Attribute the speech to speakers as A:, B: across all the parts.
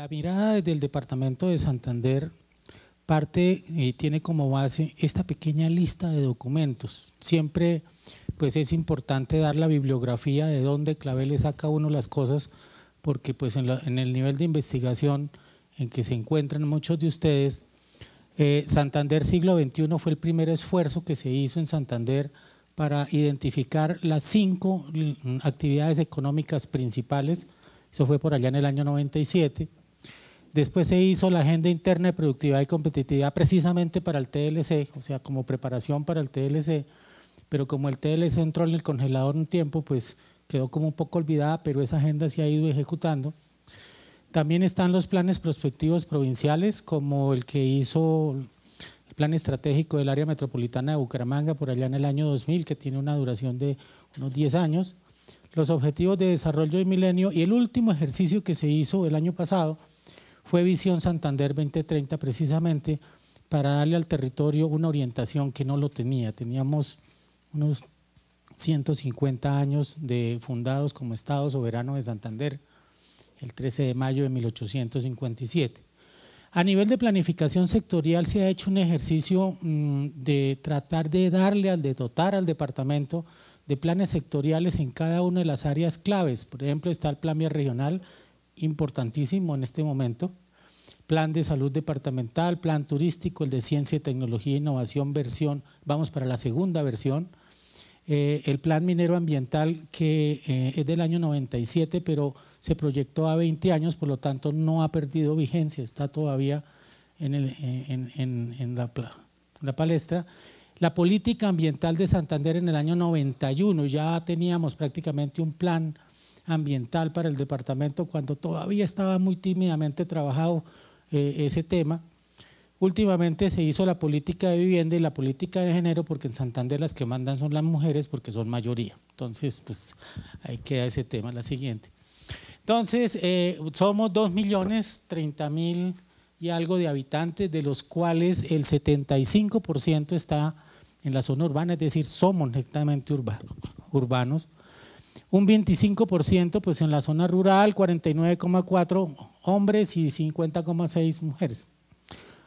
A: La mirada desde el Departamento de Santander parte y eh, tiene como base esta pequeña lista de documentos. Siempre pues es importante dar la bibliografía de dónde Clavel le saca uno las cosas, porque pues en, el nivel de investigación en que se encuentran muchos de ustedes, eh, Santander siglo XXI fue el primer esfuerzo que se hizo en Santander para identificar las cinco mm, actividades económicas principales. Eso fue por allá en el año 97 Después se hizo la Agenda Interna de Productividad y Competitividad precisamente para el TLC, o sea, como preparación para el TLC, pero como el TLC entró en el congelador un tiempo, pues quedó como un poco olvidada, pero esa agenda se ha ido ejecutando. También están los planes prospectivos provinciales, como el que hizo el plan estratégico del área metropolitana de Bucaramanga por allá en el año 2000, que tiene una duración de unos 10 años, los objetivos de desarrollo del milenio y el último ejercicio que se hizo el año pasado, fue Visión Santander 2030 precisamente para darle al territorio una orientación que no lo tenía. Teníamos unos 150 años de fundados como Estado Soberano de Santander, el 13 de mayo de 1857. A nivel de planificación sectorial se ha hecho un ejercicio mm, de tratar de darle, de dotar al departamento de planes sectoriales en cada una de las áreas claves. Por ejemplo, está el plan regional importantísimo en este momento, plan de salud departamental, plan turístico, el de ciencia, tecnología e innovación, versión, vamos para la segunda versión, eh, el plan minero ambiental que eh, es del año 97, pero se proyectó a 20 años, por lo tanto no ha perdido vigencia, está todavía en, el, la, la palestra. La política ambiental de Santander en el año 91, ya teníamos prácticamente un plan ambiental para el departamento cuando todavía estaba muy tímidamente trabajado eh, ese tema. Últimamente se hizo la política de vivienda y la política de género porque en Santander las que mandan son las mujeres porque son mayoría. Entonces, pues ahí queda ese tema, la siguiente. Entonces, eh, somos 2 millones 30 mil y algo de habitantes, de los cuales el 75% está en la zona urbana, es decir, somos netamente urbanos un 25% pues en la zona rural, 49,4 hombres y 50,6 mujeres.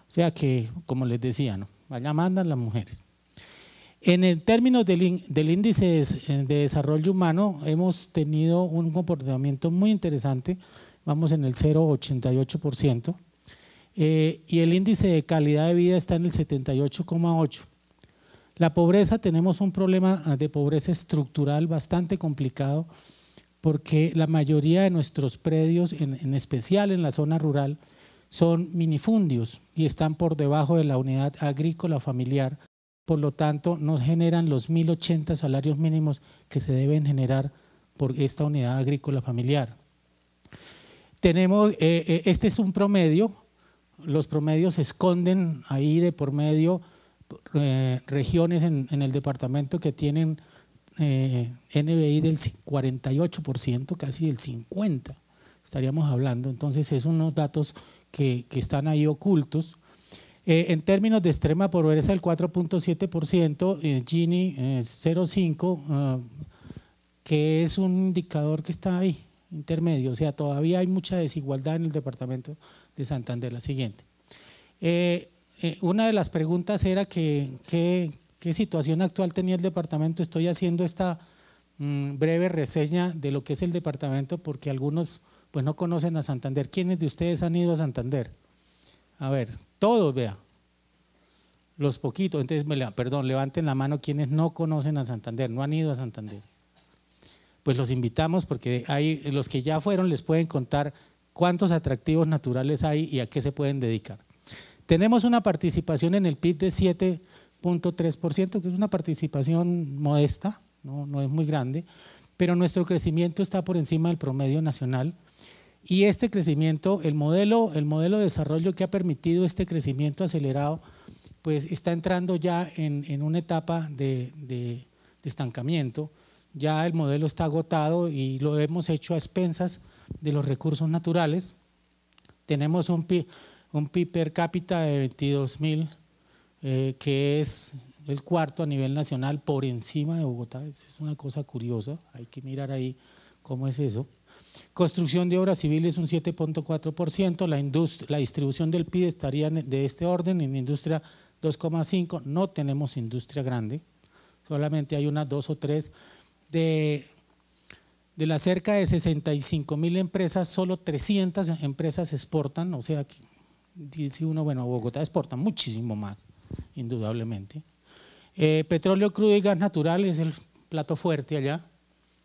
A: O sea que, como les decía, ¿no? mandan las mujeres. En el términos del, índice de, desarrollo humano, hemos tenido un comportamiento muy interesante, vamos en el 0,88%, eh, y el índice de calidad de vida está en el 78,8%. La pobreza, tenemos un problema ah, de pobreza estructural bastante complicado porque la mayoría de nuestros predios, en, especial en la zona rural, son minifundios y están por debajo de la unidad agrícola familiar. Por lo tanto, no generan los 1.080 salarios mínimos que se deben generar por esta unidad agrícola familiar. Tenemos, eh, eh, este es un promedio, los promedios se esconden ahí de por medio eh, regiones en, el departamento que tienen eh, NBI del 48%, casi del 50%, estaríamos hablando. Entonces, es unos datos que, están ahí ocultos. Eh, en términos de extrema pobreza, el 4.7%, Gini 0.5%, que es un indicador que está ahí, intermedio. O sea, todavía hay mucha desigualdad en el departamento de Santander. La siguiente. Eh, una de las preguntas era que, qué situación actual tenía el departamento. Estoy haciendo esta mm, breve reseña de lo que es el departamento porque algunos pues no conocen a Santander. ¿Quiénes de ustedes han ido a Santander? A ver, todos, vea. Los poquitos, entonces, perdón, levanten la mano quienes no conocen a Santander, no han ido a Santander. Pues los invitamos porque hay, los que ya fueron les pueden contar cuántos atractivos naturales hay y a qué se pueden dedicar. Tenemos una participación en el PIB de 7.3%, que es una participación modesta, no, es muy grande, pero nuestro crecimiento está por encima del promedio nacional. Y este crecimiento, el modelo, el modelo de desarrollo que ha permitido este crecimiento acelerado, pues está entrando ya en, una etapa de, de, estancamiento. Ya el modelo está agotado y lo hemos hecho a expensas de los recursos naturales. Tenemos un PIB, un PIB per cápita de 22 mil, eh, que es el cuarto a nivel nacional por encima de Bogotá. Es una cosa curiosa, hay que mirar ahí cómo es eso. Construcción de obras civiles un 7.4%, la, la distribución del PIB estaría e, de este orden, en industria 2,5%, no tenemos industria grande, solamente hay unas dos o tres. De, de las cerca de 65 mil empresas, solo 300 empresas exportan, o sea, que dice uno, bueno, Bogotá exporta muchísimo más, indudablemente. Eh, petróleo crudo y gas natural es el plato fuerte allá,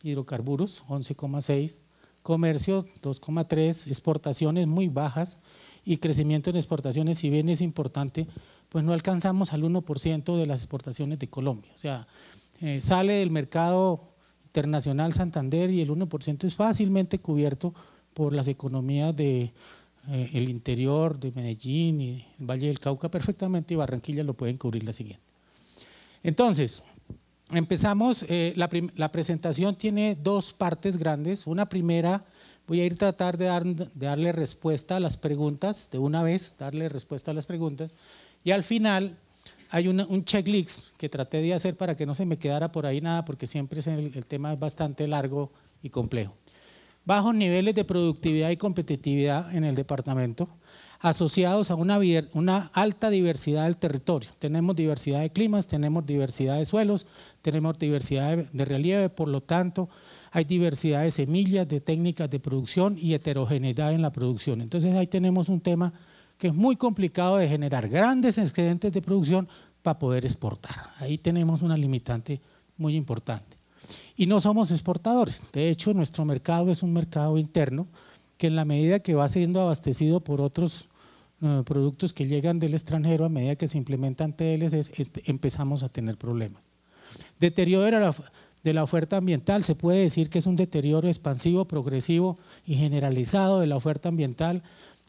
A: hidrocarburos 11,6, comercio 2,3, exportaciones muy bajas y crecimiento en exportaciones, si bien es importante, pues no alcanzamos al 1% de las exportaciones de Colombia. O sea, eh, sale del mercado internacional Santander y el 1% es fácilmente cubierto por las economías de eh, el interior de Medellín y el Valle del Cauca perfectamente y Barranquilla lo pueden cubrir la siguiente. Entonces, empezamos, eh, la, presentación tiene dos partes grandes. Una primera, voy a ir a tratar de, darle respuesta a las preguntas, de una vez darle respuesta a las preguntas. Y al final hay un un checklist que traté de hacer para que no se me quedara por ahí nada, porque siempre es el tema es bastante largo y complejo bajos niveles de productividad y competitividad en el departamento, asociados a una, alta diversidad del territorio. Tenemos diversidad de climas, tenemos diversidad de suelos, tenemos diversidad de relieve, por lo tanto, hay diversidad de semillas, de técnicas de producción y heterogeneidad en la producción. Entonces ahí tenemos un tema que es muy complicado de generar grandes excedentes de producción para poder exportar. Ahí tenemos una limitante muy importante. Y no somos exportadores. De hecho, nuestro mercado es un mercado interno que en la medida que va siendo abastecido por otros eh, productos que llegan del extranjero, a medida que se implementan TLCs, e, empezamos a tener problemas. Deterioro de la oferta ambiental. Se puede decir que es un deterioro expansivo, progresivo y generalizado de la oferta ambiental.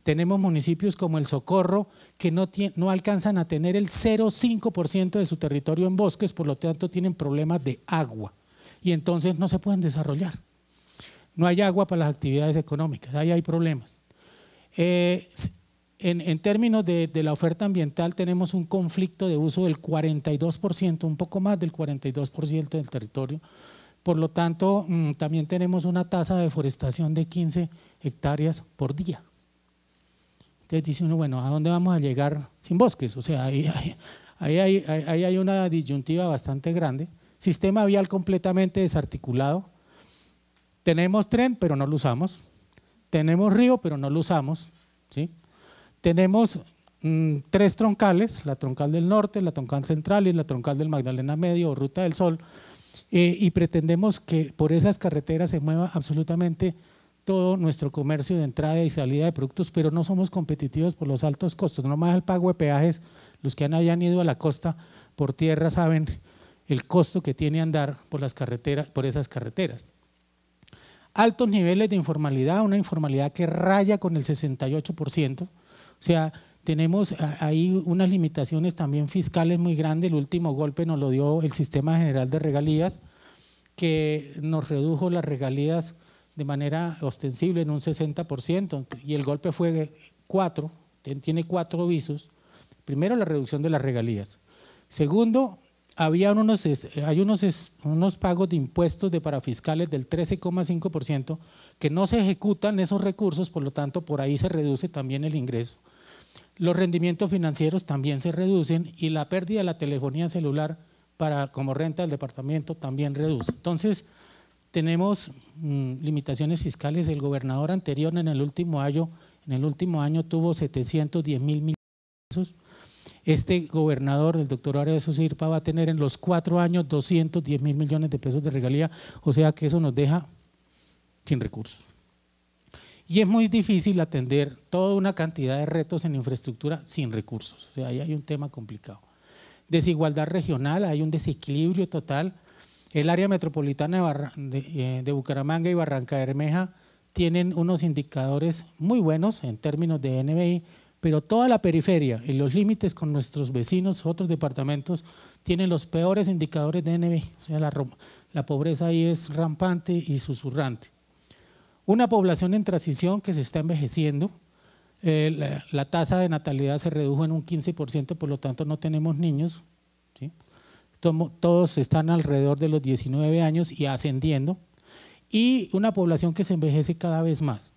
A: Tenemos municipios como El Socorro que no alcanzan a tener el 0,5% de su territorio en bosques, por lo tanto tienen problemas de agua y entonces no se pueden desarrollar. No hay agua para las actividades económicas, ahí hay problemas. Eh, en, términos de, la oferta ambiental tenemos un conflicto de uso del 42%, un poco más del 42% del territorio. Por lo tanto, mm, también tenemos una tasa de deforestación de 15 hectáreas por día. Entonces dice uno, bueno, ¿a dónde vamos a llegar sin bosques? O sea, ahí hay una disyuntiva bastante grande sistema vial completamente desarticulado. Tenemos tren, pero no lo usamos. Tenemos río, pero no lo usamos. Tenemos mm, tres troncales, la troncal del norte, la troncal central y la troncal del Magdalena Medio Ruta del Sol. Eh, y pretendemos que por esas carreteras se mueva absolutamente todo nuestro comercio de entrada y salida de productos, pero no somos competitivos por los altos costos. No más el pago de peajes, los que han, hayan ido a la costa por tierra saben el costo que tiene andar por, las carreteras, por esas carreteras. Altos niveles de informalidad, una informalidad que raya con el 68%. O sea, tenemos ahí unas limitaciones también fiscales muy grandes. El último golpe nos lo dio el Sistema General de Regalías, que nos redujo las regalías de manera ostensible en un 60%. Y el golpe fue cuatro, tiene cuatro visos. Primero, la reducción de las regalías. Segundo, unos, eh, hay unos, unos pagos de impuestos de parafiscales del 13,5% que no se ejecutan esos recursos, por lo tanto, por ahí se reduce también el ingreso. Los rendimientos financieros también se reducen y la pérdida de la telefonía celular para, como renta del departamento también reduce. Entonces, tenemos mm, limitaciones fiscales. El gobernador anterior en el último año, en el último año tuvo 710 mil millones de pesos este gobernador, el doctor Arias Sirpa, va a tener en los cuatro años 210 mil millones de pesos de regalía, o sea que eso nos deja sin recursos. Y es muy difícil atender toda una cantidad de retos en infraestructura sin recursos. O sea, ahí hay un tema complicado. Desigualdad regional, hay un desequilibrio total. El área metropolitana de, eh, Bucaramanga y Barranca Bermeja tienen unos indicadores muy buenos en términos de NBI, pero toda la periferia y los límites con nuestros vecinos, otros departamentos, tienen los peores indicadores de NB. O sea, la, pobreza ahí es rampante y susurrante. Una población en transición que se está envejeciendo, eh, la, tasa de natalidad se redujo en un 15%, por lo tanto no tenemos niños. Todos están alrededor de los 19 años y ascendiendo. Y una población que se envejece cada vez más.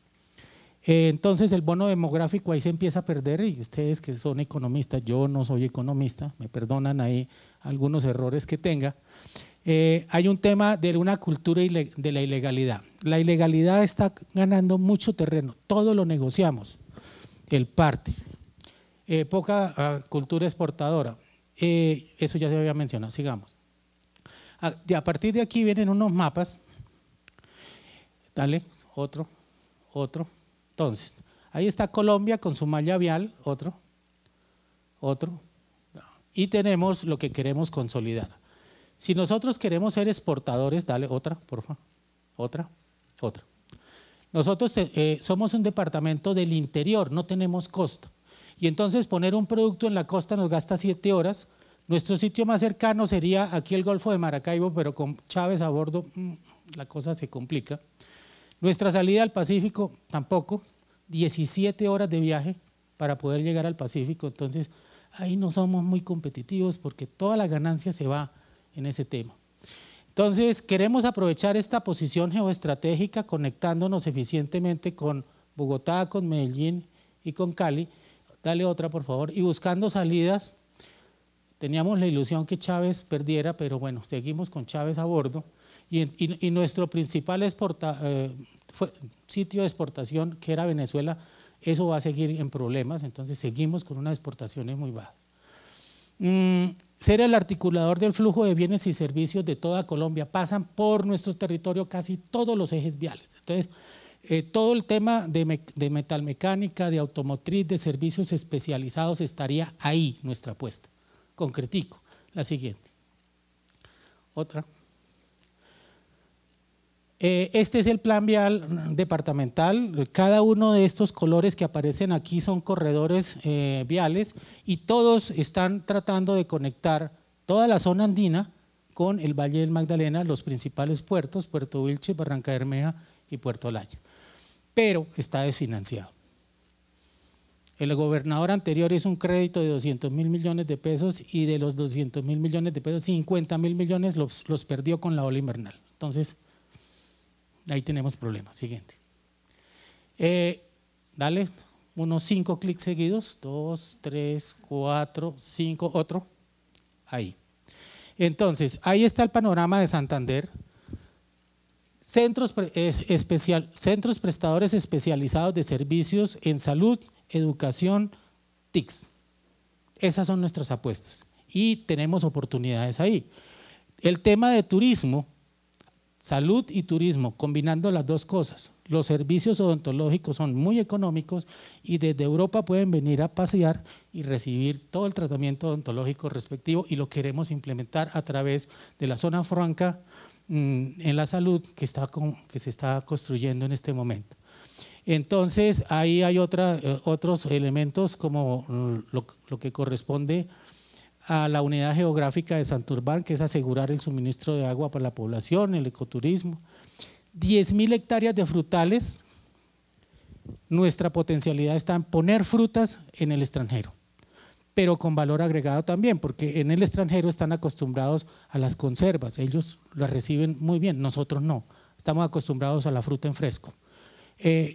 A: Eh, entonces el bono demográfico ahí se empieza a perder y ustedes que son economistas, yo no soy economista, me perdonan ahí algunos errores que tenga. Eh, hay un tema de una cultura de la ilegalidad. La ilegalidad está ganando mucho terreno, todo lo negociamos, el parte, eh, poca ah, cultura exportadora, eso ya se había mencionado, sigamos. A, ah, a partir de aquí vienen unos mapas, dale, otro, otro entonces, ahí está Colombia con su malla vial, otro, otro. Y tenemos lo que queremos consolidar. Si nosotros queremos ser exportadores, dale otra, por favor, otra, otra. Nosotros eh, somos un departamento del interior, no tenemos costo, Y entonces poner un producto en la costa nos gasta siete horas. Nuestro sitio más cercano sería aquí el Golfo de Maracaibo, pero con Chávez a bordo mm, la cosa se complica. Nuestra salida al Pacífico tampoco, 17 horas de viaje para poder llegar al Pacífico, entonces ahí no somos muy competitivos porque toda la ganancia se va en ese tema. Entonces, queremos aprovechar esta posición geoestratégica conectándonos eficientemente con Bogotá, con Medellín y con Cali. Dale otra, por favor. Y buscando salidas, teníamos la ilusión que Chávez perdiera, pero bueno, seguimos con Chávez a bordo. Y, nuestro principal eh, sitio de exportación, que era Venezuela, eso va a seguir en problemas, entonces seguimos con unas exportaciones muy bajas. Mm, ser el articulador del flujo de bienes y servicios de toda Colombia, pasan por nuestro territorio casi todos los ejes viales. Entonces, eh, todo el tema de, de, metalmecánica, de automotriz, de servicios especializados estaría ahí nuestra apuesta. Concretico. La siguiente. Otra. Eh, este es el plan vial departamental. Cada uno de estos colores que aparecen aquí son corredores eh, viales y todos están tratando de conectar toda la zona andina con el Valle del Magdalena, los principales puertos, Puerto Vilche, Barranca Bermeja y Puerto Laya. Pero está desfinanciado. El gobernador anterior hizo un crédito de 200 mil millones de pesos y de los 200 mil millones de pesos, 50 mil millones los, los perdió con la ola invernal. Entonces, ahí tenemos problemas. Siguiente. Eh, dale unos cinco clics seguidos. Dos, tres, cuatro, cinco, otro. Ahí. Entonces, ahí está el panorama de Santander. Centros, especial, centros prestadores especializados de servicios en salud, educación, TICS. Esas son nuestras apuestas y tenemos oportunidades ahí. El tema de turismo salud y turismo, combinando las dos cosas. Los servicios odontológicos son muy económicos y desde Europa pueden venir a pasear y recibir todo el tratamiento odontológico respectivo y lo queremos implementar a través de la zona franca mm, en la salud que, está que se está construyendo en este momento. Entonces, ahí hay eh, otros elementos como mm, lo, que corresponde a la unidad geográfica de Santurbán, que es asegurar el suministro de agua para la población, el ecoturismo. 10.000 hectáreas de frutales. Nuestra potencialidad está en poner frutas en el extranjero, pero con valor agregado también, porque en el extranjero están acostumbrados a las conservas, ellos las reciben muy bien, nosotros no, estamos acostumbrados a la fruta en fresco. Eh,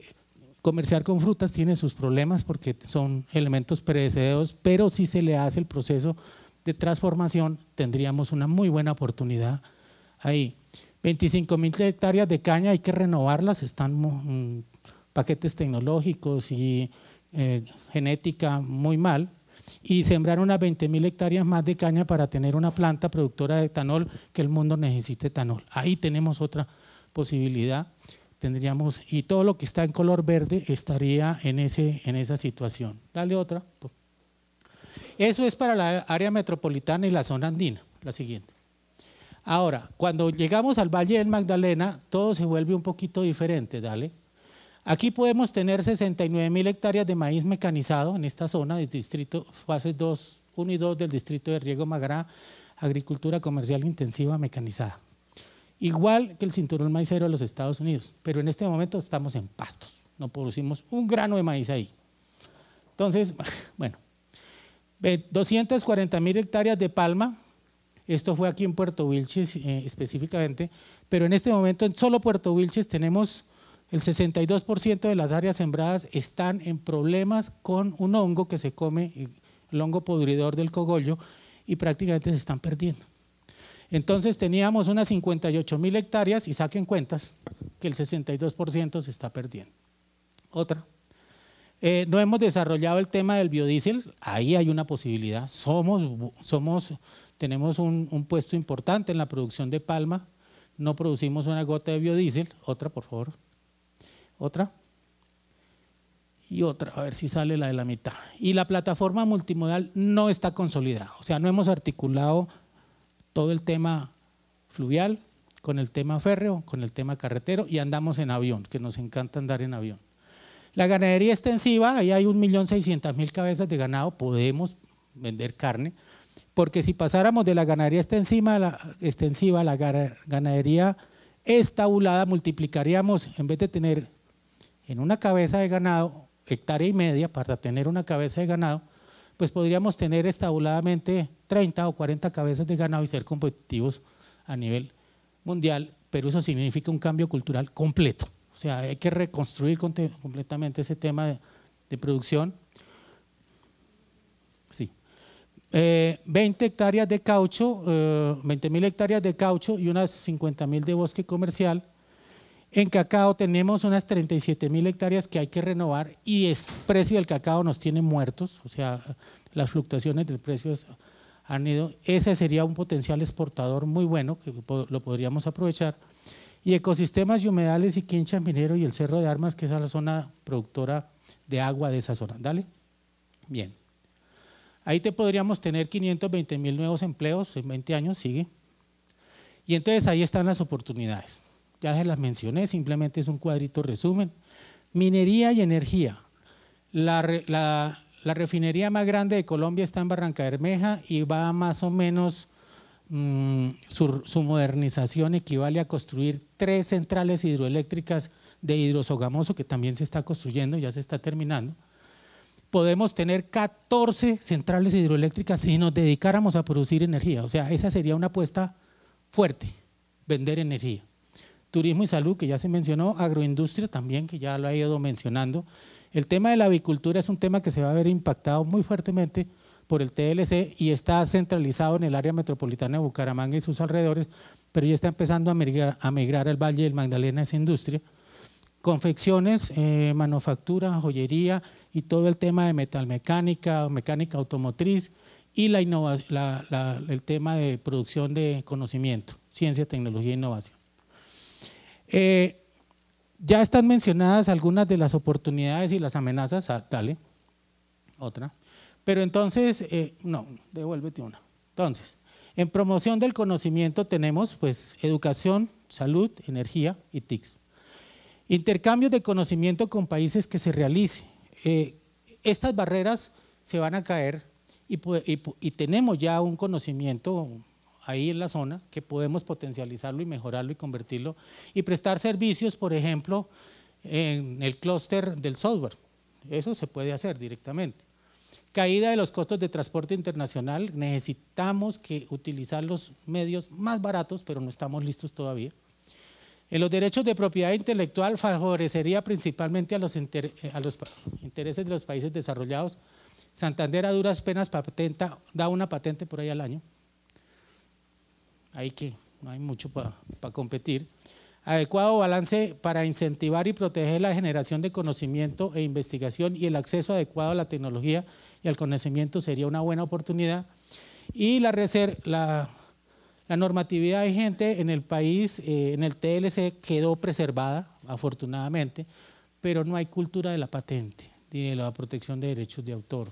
A: Comerciar con frutas tiene sus problemas porque son elementos perecederos, pero si se le hace el proceso de transformación, tendríamos una muy buena oportunidad ahí. 25 mil hectáreas de caña hay que renovarlas, están mm, paquetes tecnológicos y eh, genética muy mal, y sembrar unas 20 mil hectáreas más de caña para tener una planta productora de etanol que el mundo necesite etanol. Ahí tenemos otra posibilidad tendríamos, y todo lo que está en color verde estaría en, ese, en esa situación. Dale otra. Eso es para la área metropolitana y la zona andina, la siguiente. Ahora, cuando llegamos al Valle del Magdalena, todo se vuelve un poquito diferente, dale. Aquí podemos tener 69 mil hectáreas de maíz mecanizado en esta zona del distrito, fases 2, 1 y 2 del distrito de Riego Magra, agricultura comercial intensiva mecanizada igual que el cinturón maicero de los Estados Unidos, pero en este momento estamos en pastos, no producimos un grano de maíz ahí. Entonces, bueno, 240 mil hectáreas de palma, esto fue aquí en Puerto Wilches eh, específicamente, pero en este momento en solo Puerto Wilches tenemos el 62% de las áreas sembradas están en problemas con un hongo que se come, el hongo podridor del cogollo, y prácticamente se están perdiendo. Entonces teníamos unas 58 mil hectáreas y saquen cuentas que el 62% se está perdiendo. Otra. Eh, no hemos desarrollado el tema del biodiesel, ahí hay una posibilidad. Somos, somos, tenemos un puesto importante en la producción de palma, no producimos una gota de biodiesel. Otra, por favor. Otra. Y otra, a ver si sale la de la mitad. Y la plataforma multimodal no está consolidada, o sea, no hemos articulado todo el tema fluvial, con el tema férreo, con el tema carretero y andamos en avión, que nos encanta andar en avión. La ganadería extensiva, ahí hay 1.600.000 cabezas de ganado, podemos vender carne, porque si pasáramos de la ganadería extensiva a la, extensiva, la ganadería estabulada, multiplicaríamos, en vez de tener en una cabeza de ganado, hectárea y media para tener una cabeza de ganado, pues podríamos tener estabuladamente 30 o 40 cabezas de ganado y ser competitivos a nivel mundial, pero eso significa un cambio cultural completo. O sea, hay que reconstruir completamente ese tema de, producción. Sí. 20 eh, hectáreas de caucho, 20 eh, mil hectáreas de caucho y unas 50.000 de bosque comercial. En cacao tenemos unas 37.000 mil hectáreas que hay que renovar y el precio del cacao nos tiene muertos, o sea, las fluctuaciones del precio ese sería un potencial exportador muy bueno que lo podríamos aprovechar. Y ecosistemas y humedales y Quincha Minero y el Cerro de Armas, que es la zona productora de agua de esa zona. ¿Dale? Bien. Ahí te podríamos tener 520 mil nuevos empleos en 20 años, sigue. Y entonces ahí están las oportunidades. Ya se las mencioné, simplemente es un cuadrito resumen. Minería y energía. la, la refinería más grande de Colombia está en Barranca Bermeja y va más o menos, mm, su, su, modernización equivale a construir tres centrales hidroeléctricas de hidrosogamoso, que también se está construyendo, ya se está terminando. Podemos tener 14 centrales hidroeléctricas si nos dedicáramos a producir energía. O sea, esa sería una apuesta fuerte, vender energía. Turismo y salud, que ya se mencionó, agroindustria también, que ya lo ha ido mencionando. El tema de la avicultura es un tema que se va a ver impactado muy fuertemente por el TLC y está centralizado en el área metropolitana de Bucaramanga y sus alrededores, pero ya está empezando a migrar, a migrar al Valle del Magdalena esa industria. Confecciones, eh, manufactura, joyería y todo el tema de metalmecánica, mecánica automotriz y el tema de producción de conocimiento, ciencia, tecnología e innovación. Eh, ya están mencionadas algunas de las oportunidades y las amenazas, ah, dale, otra. Pero entonces, eh, no, devuélvete una. Entonces, en promoción del conocimiento tenemos pues educación, salud, energía y TICS. Intercambio de conocimiento con países que se realice. Eh, estas barreras se van a caer y, y, y tenemos ya un conocimiento ahí en la zona, que podemos potencializarlo y mejorarlo y convertirlo, y prestar servicios, por ejemplo, en el clúster del software. Eso se puede hacer directamente. Caída de los costos de transporte internacional, necesitamos que utilizar los medios más baratos, pero no estamos listos todavía. En eh, los derechos de propiedad intelectual favorecería principalmente a los, eh, a los intereses de los países desarrollados. Santander a duras penas patenta, da una patente por ahí al año ahí que no hay mucho para competir. Adecuado balance para incentivar y proteger la generación de conocimiento e investigación y el acceso adecuado a la tecnología y al conocimiento sería una buena oportunidad. Y la, la, la normatividad vigente en el país, eh, en el TLC, quedó preservada, afortunadamente, pero no hay cultura de la patente ni de la protección de derechos de autor.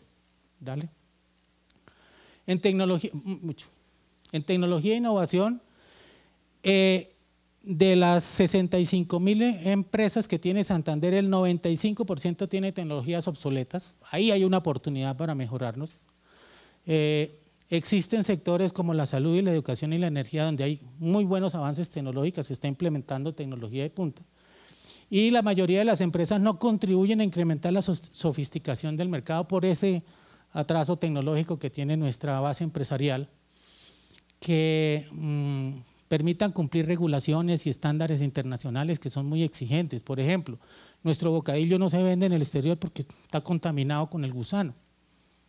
A: Dale. En tecnología, mm, mucho. En tecnología e innovación, eh, de las 65 mil empresas que tiene Santander, el 95% tiene tecnologías obsoletas. Ahí hay una oportunidad para mejorarnos. Eh, existen sectores como la salud y la educación y la energía donde hay muy buenos avances tecnológicos, se está implementando tecnología de punta. Y la mayoría de las empresas no contribuyen a incrementar la sofisticación del mercado por ese atraso tecnológico que tiene nuestra base empresarial que mm, permitan cumplir regulaciones y estándares internacionales que son muy exigentes. Por ejemplo, nuestro bocadillo no se vende en el exterior porque está contaminado con el gusano.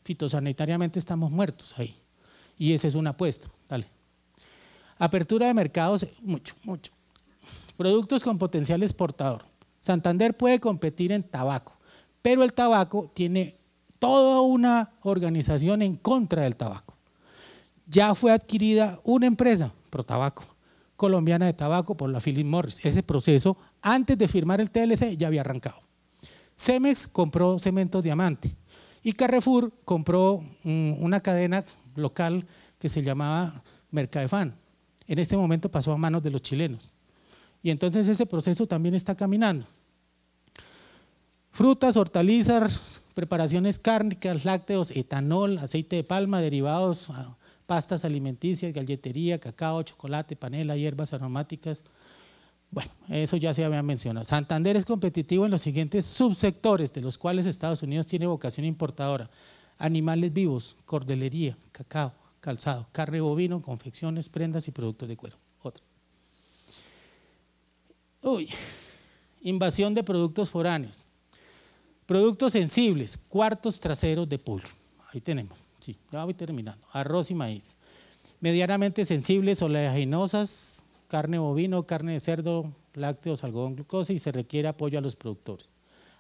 A: Fitosanitariamente estamos muertos ahí. Y esa es una apuesta. Dale. Apertura de mercados, mucho, mucho. Productos con potencial exportador. Santander puede competir en tabaco, pero el tabaco tiene toda una organización en contra del tabaco ya fue adquirida una empresa, Protabaco, colombiana de tabaco por la Philip Morris. Ese proceso, antes de firmar el TLC, ya había arrancado. Cemex compró cemento Diamante y Carrefour compró mm, una cadena local que se llamaba Mercadefan. En este momento pasó a manos de los chilenos. Y entonces ese proceso también está caminando. Frutas, hortalizas, preparaciones cárnicas, lácteos, etanol, aceite de palma, derivados ah, pastas alimenticias, galletería, cacao, chocolate, panela, hierbas aromáticas. Bueno, eso ya se había mencionado. Santander es competitivo en los siguientes subsectores, de los cuales Estados Unidos tiene vocación importadora. Animales vivos, cordelería, cacao, calzado, carne bovino, confecciones, prendas y productos de cuero. Otro. Uy, invasión de productos foráneos. Productos sensibles, cuartos traseros de pollo. Ahí tenemos sí, ya voy terminando. Arroz y maíz. Medianamente sensibles, oleaginosas, carne bovino, carne de cerdo, lácteos, algodón, glucosa y se requiere apoyo a los productores.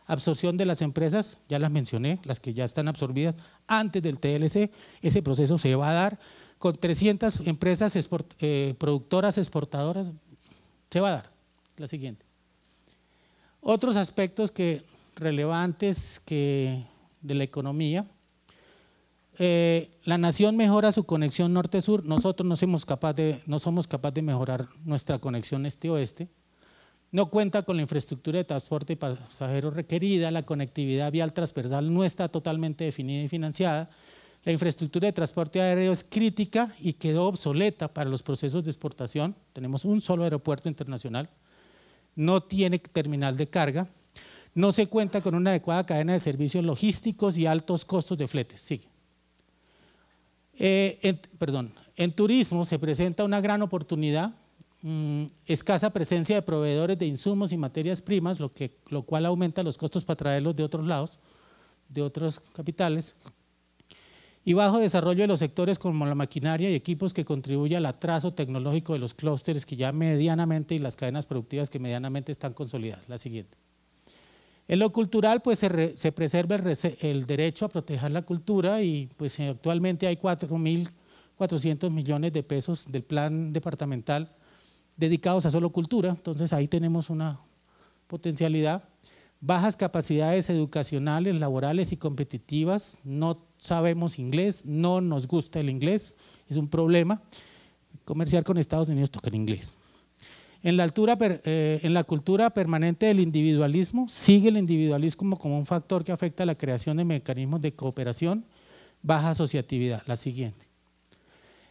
A: Absorción de las empresas, ya las mencioné, las que ya están absorbidas antes del TLC, ese proceso se va a dar con 300 empresas eh, productoras, exportadoras, se va a dar. La siguiente. Otros aspectos que, relevantes que, de la economía eh, la nación mejora su conexión norte-sur, nosotros no somos capaces de, capaz de mejorar nuestra conexión este-oeste, no cuenta con la infraestructura de transporte y pasajeros requerida, la conectividad vial transversal no está totalmente definida y financiada, la infraestructura de transporte aéreo es crítica y quedó obsoleta para los procesos de exportación, tenemos un solo aeropuerto internacional, no tiene terminal de carga, no se cuenta con una adecuada cadena de servicios logísticos y altos costos de fletes. Sigue. Eh, en, turismo se presenta una gran oportunidad, mm, escasa presencia de proveedores de insumos y materias primas, lo, lo cual aumenta los costos para traerlos de otros lados, de otros capitales, y bajo desarrollo de los sectores como la maquinaria y equipos que contribuye al atraso tecnológico de los clústeres que ya medianamente y las cadenas productivas que medianamente están consolidadas. La siguiente. En lo cultural, pues se, preserva el, derecho a proteger la cultura y pues eh, actualmente hay 4.400 millones de pesos del plan departamental dedicados a solo cultura, entonces ahí tenemos una potencialidad. Bajas capacidades educacionales, laborales y competitivas, no sabemos inglés, no nos gusta el inglés, es un problema. Comerciar con Estados Unidos toca en inglés. Eh, en la, cultura permanente del individualismo sigue el individualismo como un factor que afecta a la creación de mecanismos de cooperación, baja asociatividad. La siguiente.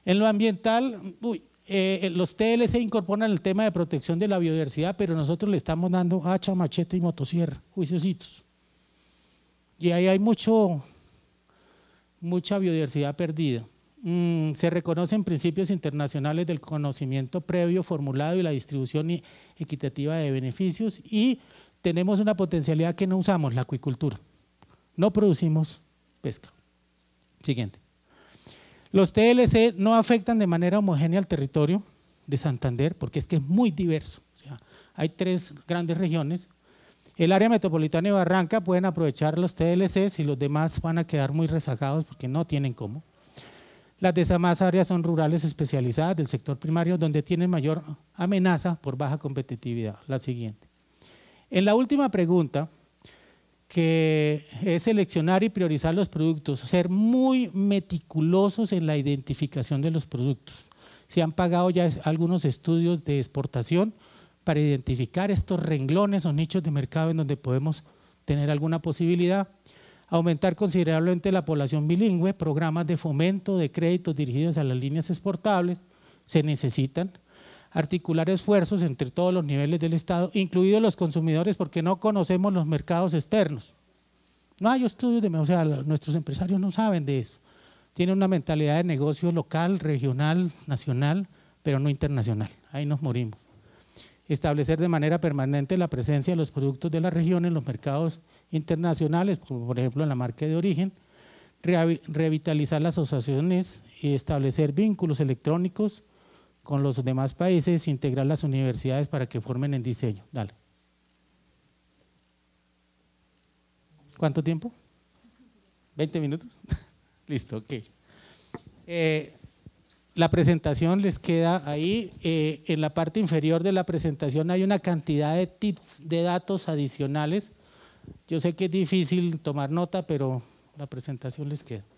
A: En lo ambiental, uy, eh, los TLC incorporan el tema de protección de la biodiversidad, pero nosotros le estamos dando hacha, machete y motosierra, juiciositos. Y ahí hay mucho, mucha biodiversidad perdida. Mm, se reconocen principios internacionales del conocimiento previo formulado y la distribución equitativa de beneficios y tenemos una potencialidad que no usamos, la acuicultura. No producimos pesca. Siguiente. Los TLC no afectan de manera homogénea al territorio de Santander porque es que es muy diverso. hay tres grandes regiones. El área metropolitana y Barranca pueden aprovechar los TLC y los demás van a quedar muy rezagados porque no tienen cómo. Las demás áreas son rurales especializadas del sector primario, donde tienen mayor amenaza por baja competitividad. La siguiente. En la última pregunta, que es seleccionar y priorizar los productos, ser muy meticulosos en la identificación de los productos. Se han pagado ya algunos estudios de exportación para identificar estos renglones o nichos de mercado en donde podemos tener alguna posibilidad aumentar considerablemente la población bilingüe, programas de fomento de créditos dirigidos a las líneas exportables, se necesitan, articular esfuerzos entre todos los niveles del Estado, incluidos los consumidores, porque no conocemos los mercados externos. No hay estudios de, o sea, nuestros empresarios no saben de eso. Tienen una mentalidad de negocio local, regional, nacional, pero no internacional. Ahí nos morimos. Establecer de manera permanente la presencia de los productos de la región en los mercados internacionales, por ejemplo en la marca de origen, revitalizar las asociaciones y establecer vínculos electrónicos con los demás países, integrar las universidades para que formen en diseño. ¿Cuánto tiempo? ¿20 minutos? Listo, ok. Eh, la presentación les queda ahí. Eh, en la parte inferior de la presentación hay una cantidad de tips, de datos adicionales yo sé que es difícil tomar nota, pero la presentación les queda.